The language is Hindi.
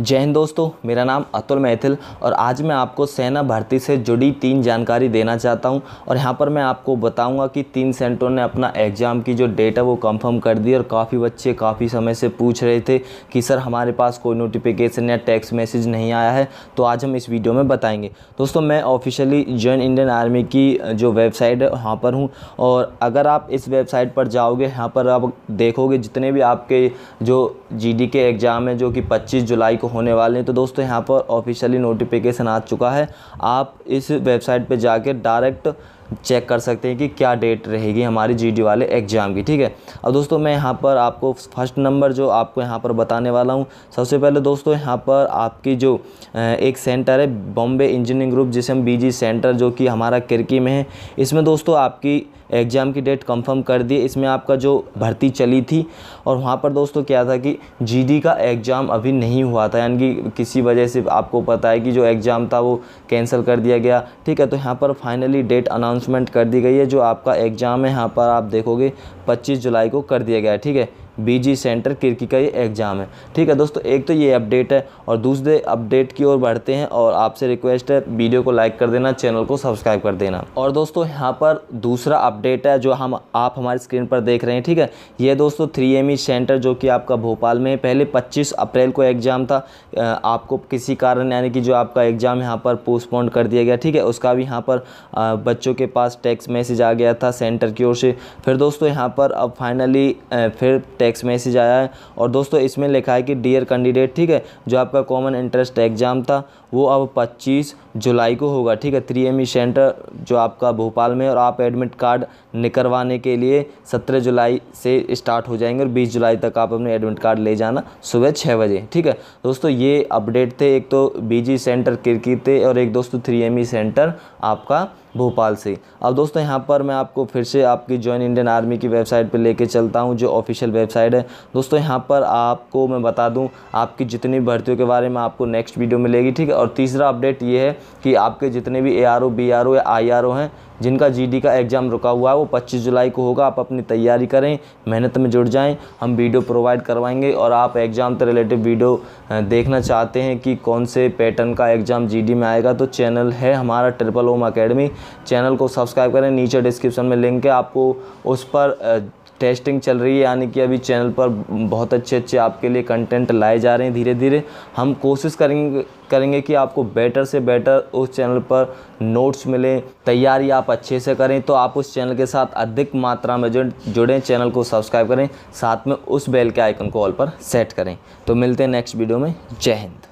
जय हिंद दोस्तों मेरा नाम अतुल मैथिल और आज मैं आपको सेना भर्ती से जुड़ी तीन जानकारी देना चाहता हूं और यहां पर मैं आपको बताऊंगा कि तीन सेंटरों ने अपना एग्ज़ाम की जो डेट है वो कंफर्म कर दी और काफ़ी बच्चे काफ़ी समय से पूछ रहे थे कि सर हमारे पास कोई नोटिफिकेशन या टैक्स मैसेज नहीं आया है तो आज हम इस वीडियो में बताएँगे दोस्तों मैं ऑफिशियली जॉइन इंडियन आर्मी की जो वेबसाइट है वहाँ पर हूँ और अगर आप इस वेबसाइट पर जाओगे यहाँ पर आप देखोगे जितने भी आपके जो जी के एग्ज़ाम है जो कि पच्चीस जुलाई को को होने वाले हैं तो दोस्तों यहाँ पर ऑफिशियली नोटिफिकेशन आ चुका है आप इस वेबसाइट पर जाकर डायरेक्ट चेक कर सकते हैं कि क्या डेट रहेगी हमारी जी वाले एग्ज़ाम की ठीक है अब दोस्तों मैं यहाँ पर आपको फर्स्ट नंबर जो आपको यहाँ पर बताने वाला हूँ सबसे पहले दोस्तों यहाँ पर आपकी जो एक सेंटर है बॉम्बे इंजीनियरिंग ग्रुप जिसे हम बी सेंटर जो कि हमारा किरकी में है इसमें दोस्तों आपकी एग्ज़ाम की डेट कंफर्म कर दी इसमें आपका जो भर्ती चली थी और वहाँ पर दोस्तों क्या था कि जीडी का एग्ज़ाम अभी नहीं हुआ था यानी कि किसी वजह से आपको पता है कि जो एग्ज़ाम था वो कैंसिल कर दिया गया ठीक है तो यहाँ पर फाइनली डेट अनाउंस अनाउंसमेंट कर दी गई है जो आपका एग्ज़ाम है यहाँ पर आप देखोगे पच्चीस जुलाई को कर दिया गया है ठीक है बीजी सेंटर किरकी का ये एग्ज़ाम है ठीक है दोस्तों एक तो ये अपडेट है और दूसरे अपडेट की ओर बढ़ते हैं और आपसे रिक्वेस्ट है वीडियो को लाइक कर देना चैनल को सब्सक्राइब कर देना और दोस्तों यहाँ पर दूसरा अपडेट है जो हम आप हमारी स्क्रीन पर देख रहे हैं ठीक है ये दोस्तों थ्री सेंटर e जो कि आपका भोपाल में है पहले पच्चीस अप्रैल को एग्ज़ाम था आपको किसी कारण यानी कि जो आपका एग्ज़ाम यहाँ पर पोस्टपोन्ड कर दिया गया ठीक है उसका भी यहाँ पर बच्चों के पास टेक्स्ट मैसेज आ गया था सेंटर की ओर से फिर दोस्तों यहाँ पर अब फाइनली फिर टेक्स्ट मैसेज आया है और दोस्तों इसमें लिखा है कि डियर कैंडिडेट ठीक है जो आपका कॉमन इंटरेस्ट एग्ज़ाम था वो अब 25 जुलाई को होगा ठीक है थ्री एम सेंटर जो आपका भोपाल में और आप एडमिट कार्ड निकलवाने के लिए 17 जुलाई से स्टार्ट हो जाएंगे और 20 जुलाई तक आप अपने एडमिट कार्ड ले जाना सुबह छः बजे ठीक है दोस्तों ये अपडेट थे एक तो बीजी सेंटर किरकी थे और एक दोस्तों थ्री एम सेंटर आपका भोपाल से अब दोस्तों यहाँ पर मैं आपको फिर से आपकी जॉइन इंडियन आर्मी की वेबसाइट पर लेके चलता हूँ जो ऑफिशियल वेबसाइट है दोस्तों यहाँ पर आपको मैं बता दूँ आपकी जितनी भर्तियों के बारे में आपको नेक्स्ट वीडियो मिलेगी ठीक है और तीसरा अपडेट ये है कि आपके जितने भी A R O B R O या आई आर ओ हैं जिनका जीडी का एग्ज़ाम रुका हुआ है वो 25 जुलाई को होगा आप अपनी तैयारी करें मेहनत में जुड़ जाएं हम वीडियो प्रोवाइड करवाएंगे और आप एग्ज़ाम से रिलेटेड वीडियो देखना चाहते हैं कि कौन से पैटर्न का एग्ज़ाम जी में आएगा तो चैनल है हमारा ट्रिपल ओम अकेडमी चैनल को सब्सक्राइब करें नीचे डिस्क्रिप्शन में लिंक है आपको उस पर टेस्टिंग चल रही है यानी कि अभी चैनल पर बहुत अच्छे अच्छे आपके लिए कंटेंट लाए जा रहे हैं धीरे धीरे हम कोशिश करेंगे करेंगे कि आपको बेटर से बेटर उस चैनल पर नोट्स मिलें तैयारी आप अच्छे से करें तो आप उस चैनल के साथ अधिक मात्रा में जुड़ें चैनल को सब्सक्राइब करें साथ में उस बेल के आइकन को ऑल पर सेट करें तो मिलते हैं नेक्स्ट वीडियो में जय हिंद